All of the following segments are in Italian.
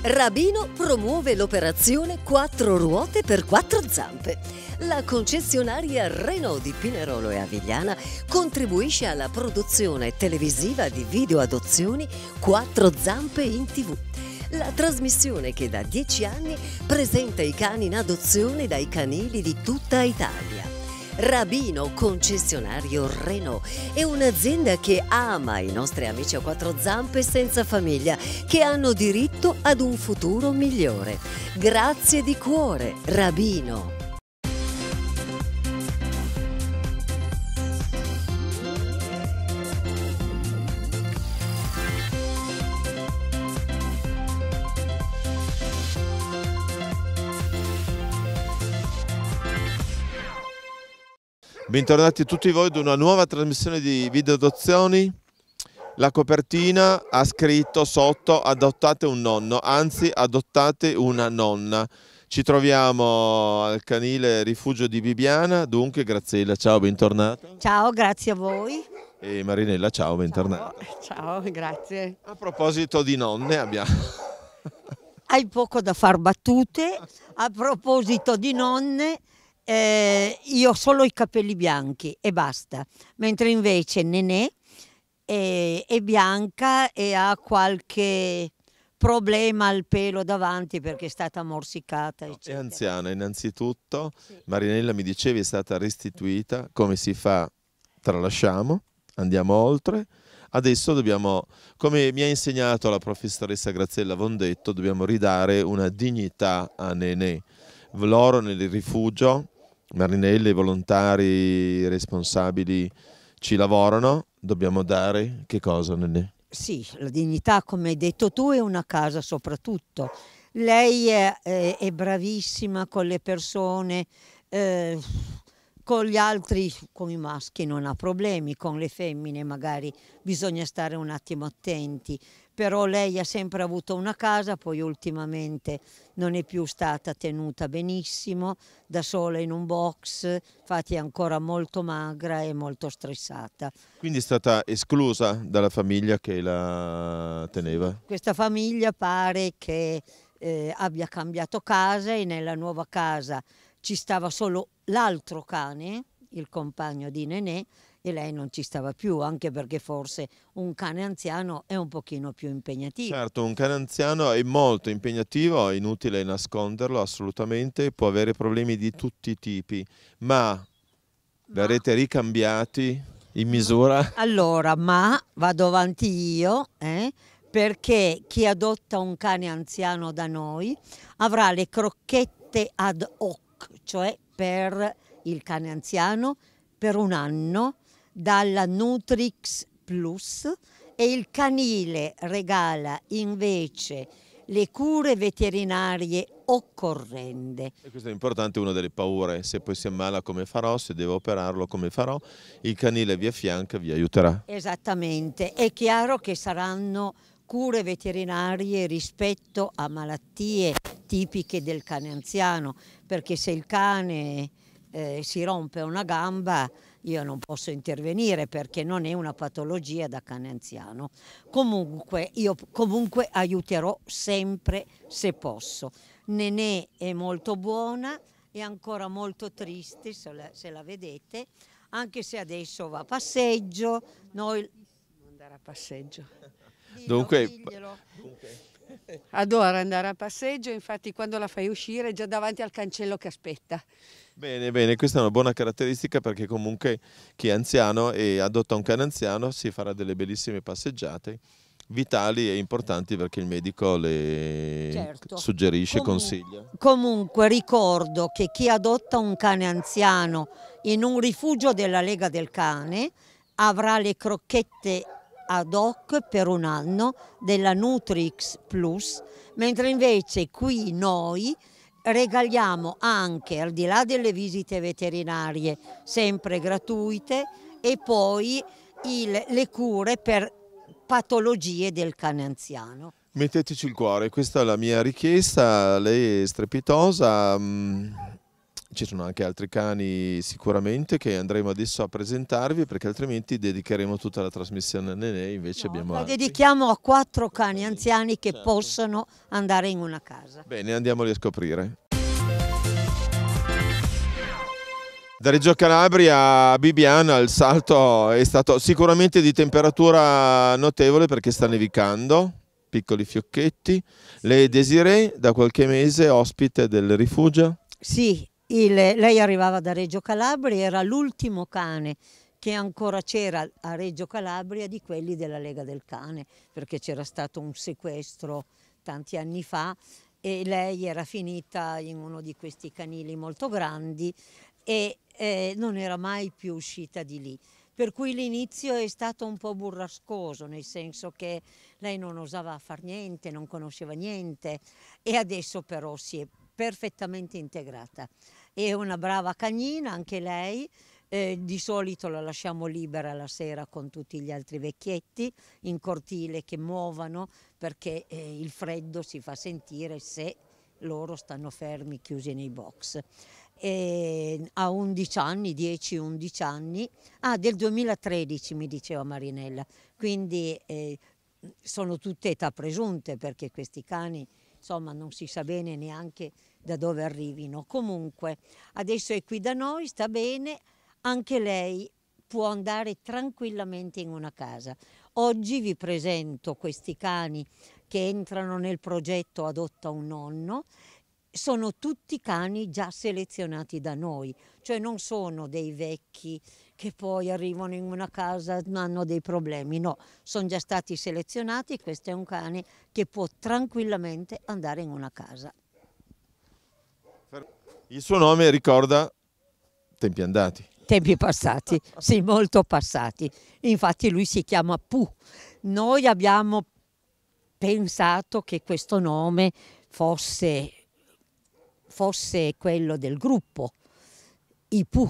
Rabino promuove l'operazione 4 ruote per 4 zampe. La concessionaria Renault di Pinerolo e Avigliana contribuisce alla produzione televisiva di video adozioni 4 zampe in tv. La trasmissione che da 10 anni presenta i cani in adozione dai canili di tutta Italia. Rabino, concessionario Renault. È un'azienda che ama i nostri amici a quattro zampe senza famiglia, che hanno diritto ad un futuro migliore. Grazie di cuore, Rabino. Bentornati a tutti voi ad una nuova trasmissione di video adozioni. La copertina ha scritto sotto adottate un nonno, anzi adottate una nonna. Ci troviamo al canile rifugio di Bibiana, dunque Graziella, ciao, bentornata. Ciao, grazie a voi. E Marinella, ciao, bentornata. Ciao, eh, ciao grazie. A proposito di nonne abbiamo... Hai poco da far battute, a proposito di nonne eh, io ho solo i capelli bianchi e basta, mentre invece Nenè è, eh, è bianca e ha qualche problema al pelo davanti perché è stata morsicata. Eccetera. È anziana innanzitutto, sì. Marinella mi dicevi è stata restituita, come si fa tralasciamo, andiamo oltre. Adesso dobbiamo, come mi ha insegnato la professoressa Graziella Vondetto, dobbiamo ridare una dignità a Nenè. Loro nel rifugio Marinelli, i volontari, i responsabili ci lavorano, dobbiamo dare che cosa Nenè? Sì, la dignità come hai detto tu è una casa soprattutto. Lei è, è, è bravissima con le persone, eh, con gli altri, con i maschi non ha problemi, con le femmine magari bisogna stare un attimo attenti, però lei ha sempre avuto una casa, poi ultimamente non è più stata tenuta benissimo, da sola in un box, infatti è ancora molto magra e molto stressata. Quindi è stata esclusa dalla famiglia che la teneva? Questa famiglia pare che eh, abbia cambiato casa e nella nuova casa ci stava solo l'altro cane, il compagno di Nenè, e lei non ci stava più, anche perché forse un cane anziano è un pochino più impegnativo. Certo, un cane anziano è molto impegnativo, è inutile nasconderlo assolutamente, può avere problemi di tutti i tipi, ma, ma... verrete ricambiati in misura? Allora, ma vado avanti io, eh? perché chi adotta un cane anziano da noi avrà le crocchette ad hoc DOC, cioè per il cane anziano, per un anno dalla Nutrix Plus e il canile regala invece le cure veterinarie occorrende. E questo è importante, una delle paure, se poi si ammala come farò, se devo operarlo come farò, il canile vi affianca, vi aiuterà. Esattamente, è chiaro che saranno cure veterinarie rispetto a malattie tipiche del cane anziano, perché se il cane eh, si rompe una gamba io non posso intervenire perché non è una patologia da cane anziano. Comunque io comunque aiuterò sempre se posso. Nenè è molto buona, è ancora molto triste se la, se la vedete, anche se adesso va a passeggio. Noi... Andare a passeggio. Dunque, adoro andare a passeggio, infatti quando la fai uscire è già davanti al cancello che aspetta. Bene, bene, questa è una buona caratteristica perché comunque chi è anziano e adotta un cane anziano si farà delle bellissime passeggiate vitali e importanti perché il medico le certo. suggerisce, comunque, consiglia. Comunque ricordo che chi adotta un cane anziano in un rifugio della Lega del Cane avrà le crocchette ad hoc per un anno della Nutrix Plus, mentre invece qui noi regaliamo anche, al di là delle visite veterinarie, sempre gratuite, e poi il, le cure per patologie del cane anziano. Metteteci il cuore, questa è la mia richiesta, lei è strepitosa. Mm, ci sono anche altri cani sicuramente che andremo adesso a presentarvi perché altrimenti dedicheremo tutta la trasmissione a Nene invece no, abbiamo la altri. dedichiamo a quattro cani anziani che certo. possono andare in una casa bene andiamoli a scoprire Da Reggio Calabria a Bibiana il salto è stato sicuramente di temperatura notevole perché sta nevicando, piccoli fiocchetti. Lei Desiree da qualche mese ospite del rifugio? Sì, il, lei arrivava da Reggio Calabria, era l'ultimo cane che ancora c'era a Reggio Calabria di quelli della Lega del Cane, perché c'era stato un sequestro tanti anni fa e lei era finita in uno di questi canili molto grandi e eh, non era mai più uscita di lì. Per cui l'inizio è stato un po' burrascoso, nel senso che lei non osava far niente, non conosceva niente e adesso però si è perfettamente integrata e una brava cagnina anche lei, eh, di solito la lasciamo libera la sera con tutti gli altri vecchietti in cortile che muovano perché eh, il freddo si fa sentire se loro stanno fermi chiusi nei box. E a 11 anni, 10-11 anni, ah del 2013 mi diceva Marinella, quindi eh, sono tutte età presunte perché questi cani insomma non si sa bene neanche da dove arrivino. Comunque, adesso è qui da noi, sta bene, anche lei può andare tranquillamente in una casa. Oggi vi presento questi cani che entrano nel progetto Adotta un nonno. Sono tutti cani già selezionati da noi, cioè non sono dei vecchi che poi arrivano in una casa e hanno dei problemi, no, sono già stati selezionati, questo è un cane che può tranquillamente andare in una casa. Il suo nome ricorda tempi andati. Tempi passati, sì, molto passati. Infatti lui si chiama Pu. Noi abbiamo pensato che questo nome fosse, fosse quello del gruppo, i Pu.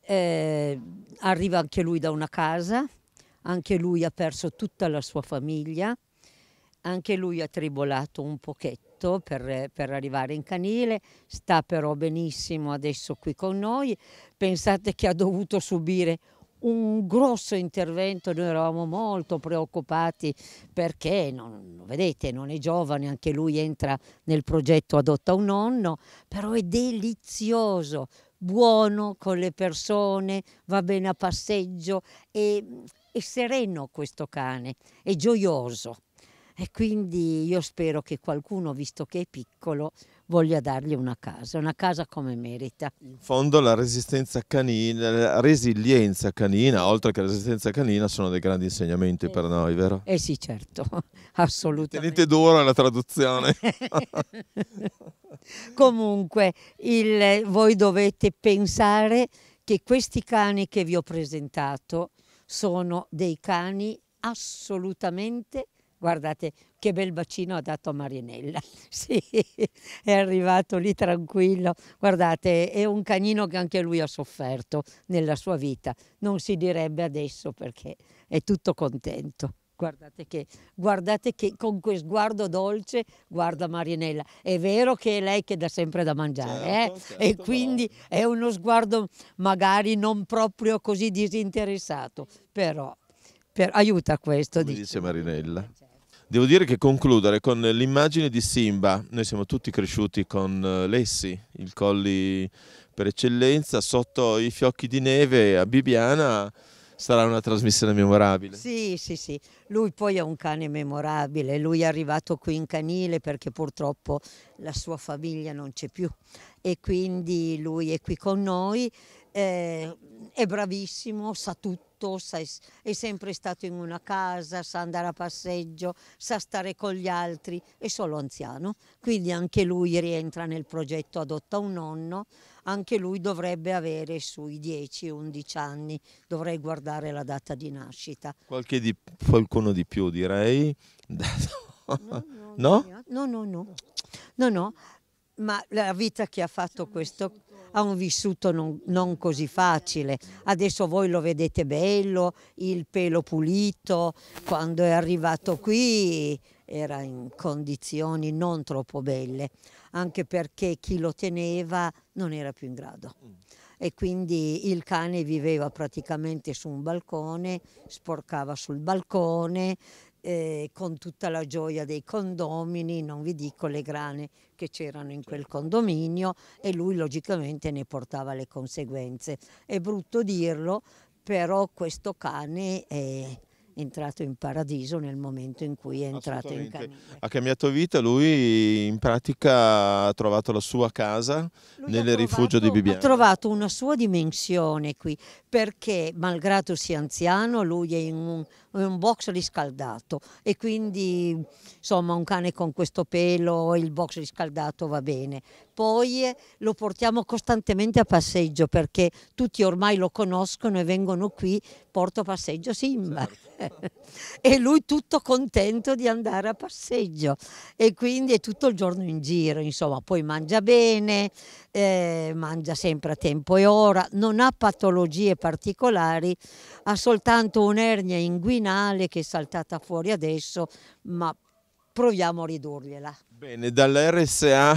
Eh, arriva anche lui da una casa, anche lui ha perso tutta la sua famiglia, anche lui ha tribolato un pochetto voluto per, per, arrivare in canile, sta però benissimo adesso qui con noi. Pensate che ha dovuto subire un grosso intervento, noi eravamo molto preoccupati perché, non, vedete, non è giovane, anche lui entra nel progetto Adotta un nonno, però è delizioso, buono con le persone, va bene a passeggio, è, è sereno questo cane, è gioioso. E quindi io spero che qualcuno, visto che è piccolo, voglia dargli una casa, una casa come merita. In fondo la resistenza canina, la resilienza canina, oltre che la resistenza canina, sono dei grandi insegnamenti eh, per noi, vero? Eh sì, certo, assolutamente. Tenete duro la traduzione. Comunque, il, voi dovete pensare che questi cani che vi ho presentato sono dei cani assolutamente Guardate che bel bacino ha dato a Marinella. Sì, è arrivato lì tranquillo. Guardate, è un canino che anche lui ha sofferto nella sua vita. Non si direbbe adesso perché è tutto contento. Guardate che, guardate che, con quel sguardo dolce guarda Marinella. È vero che è lei che dà sempre da mangiare, certo, eh? certo, e certo, quindi è uno sguardo magari non proprio così disinteressato, però per, aiuta questo. Come dice Marinella. Devo dire che concludere con l'immagine di Simba, noi siamo tutti cresciuti con eh, Lessi, il colli per eccellenza, sotto i fiocchi di neve a Bibiana sarà una trasmissione memorabile. Sì, sì, sì. Lui poi è un cane memorabile. Lui è arrivato qui in canile perché purtroppo la sua famiglia non c'è più e quindi lui è qui con noi eh, è bravissimo, sa tutto, sa, è sempre stato in una casa, sa andare a passeggio, sa stare con gli altri, è solo anziano, quindi anche lui rientra nel progetto Adotta un nonno, anche lui dovrebbe avere sui 10-11 anni, dovrei guardare la data di nascita. Qualche di, qualcuno di più direi. no? No, no, no, no, no, no, no ma la vita che ha fatto questo ha un vissuto non, non, così facile. Adesso voi lo vedete bello, il pelo pulito, quando è arrivato qui era in condizioni non troppo belle, anche perché chi lo teneva non era più in grado. E quindi il cane viveva praticamente su un balcone, sporcava sul balcone, eh, con tutta la gioia dei condomini, non vi dico le grane che c'erano in quel certo. condominio e lui logicamente ne portava le conseguenze. È brutto dirlo, però questo cane è entrato in paradiso nel momento in cui è entrato in casa. Ecco. Ha cambiato vita, lui in pratica ha trovato la sua casa lui nel trovato, rifugio di Bibiano. Ha trovato una sua dimensione qui, perché malgrado sia anziano, lui è in un un box riscaldato e quindi insomma un cane con questo pelo il box riscaldato va bene. Poi eh, lo portiamo costantemente a passeggio perché tutti ormai lo conoscono e vengono qui, porto a passeggio Simba. Certo. e lui tutto contento di andare a passeggio e quindi è tutto il giorno in giro, insomma, poi mangia bene, eh, mangia sempre a tempo e ora, non ha patologie particolari, ha soltanto un'ernia inguinale originale che è saltata fuori adesso, ma proviamo a ridurgliela. Bene, dall'RSA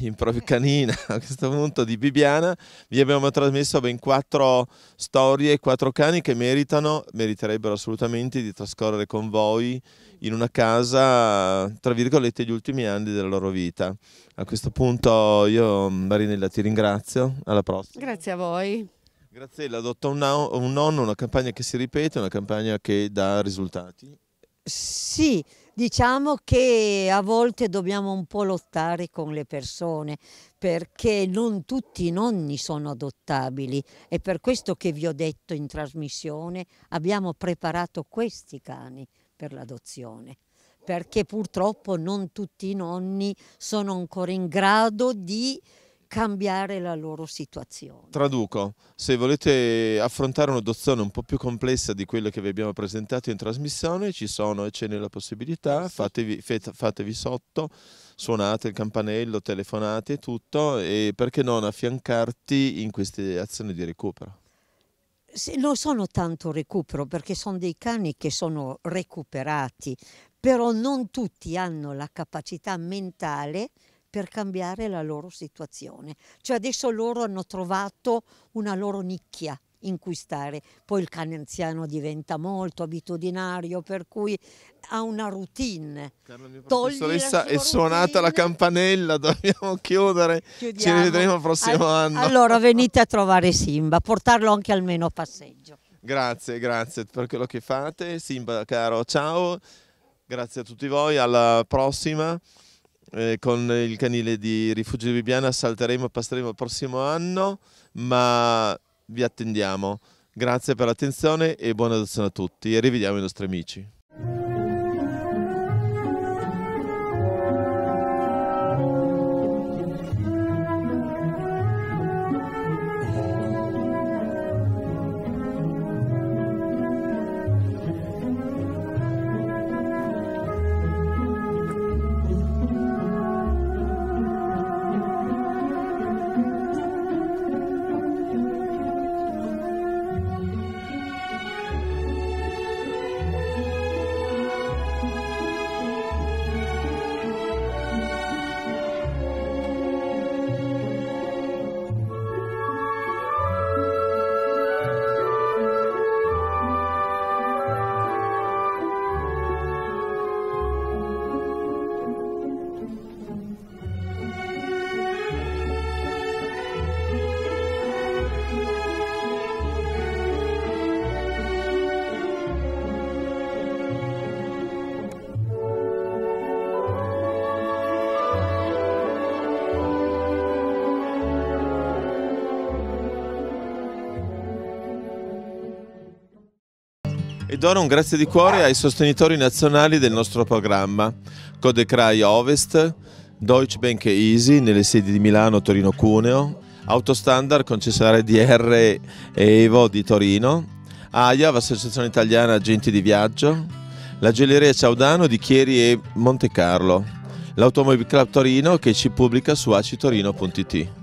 in canina a questo punto di Bibiana vi abbiamo trasmesso ben quattro storie, quattro cani che meritano, meriterebbero assolutamente di trascorrere con voi in una casa, tra virgolette, gli ultimi anni della loro vita. A questo punto io Marinella ti ringrazio, alla prossima. Grazie a voi. Grazie, l'adotta un, un nonno, una campagna che si ripete, una campagna che dà risultati? Sì, diciamo che a volte dobbiamo un po' lottare con le persone perché non tutti i nonni sono adottabili. È per questo che vi ho detto in trasmissione abbiamo preparato questi cani per l'adozione perché purtroppo non tutti i nonni sono ancora in grado di cambiare la loro situazione. Traduco, se volete affrontare un'adozione un po' più complessa di quella che vi abbiamo presentato in trasmissione, ci sono e ce n'è la possibilità, sì. fatevi, fatevi, sotto, suonate il campanello, telefonate tutto e perché non affiancarti in queste azioni di recupero? Sì, non sono tanto recupero perché sono dei cani che sono recuperati, però non tutti hanno la capacità mentale per cambiare la loro situazione. Cioè adesso loro hanno trovato una loro nicchia in cui stare. Poi il cane anziano diventa molto abitudinario, per cui ha una routine. Carla, mia Togli professoressa, è suonata la campanella, dobbiamo chiudere. Chiudiamo. Ci rivedremo il prossimo All anno. Allora venite a trovare Simba, portarlo anche almeno a passeggio. Grazie, grazie per quello che fate. Simba, caro, ciao. Grazie a tutti voi, alla prossima eh, con il canile di Rifugio di Bibiana salteremo e passeremo il prossimo anno, ma vi attendiamo. Grazie per l'attenzione e buona adozione a tutti e rivediamo i nostri amici. dono un grazie di cuore ai sostenitori nazionali del nostro programma, Codecrai Ovest, Deutsche Bank Easy nelle sedi di Milano, Torino Cuneo, Autostandard, concessionaria DR e Evo di Torino, AIAV, Associazione Italiana Agenti di Viaggio, la Geleria Ciaudano di Chieri e Monte Carlo, l'Automobile Club Torino che ci pubblica su acitorino.it.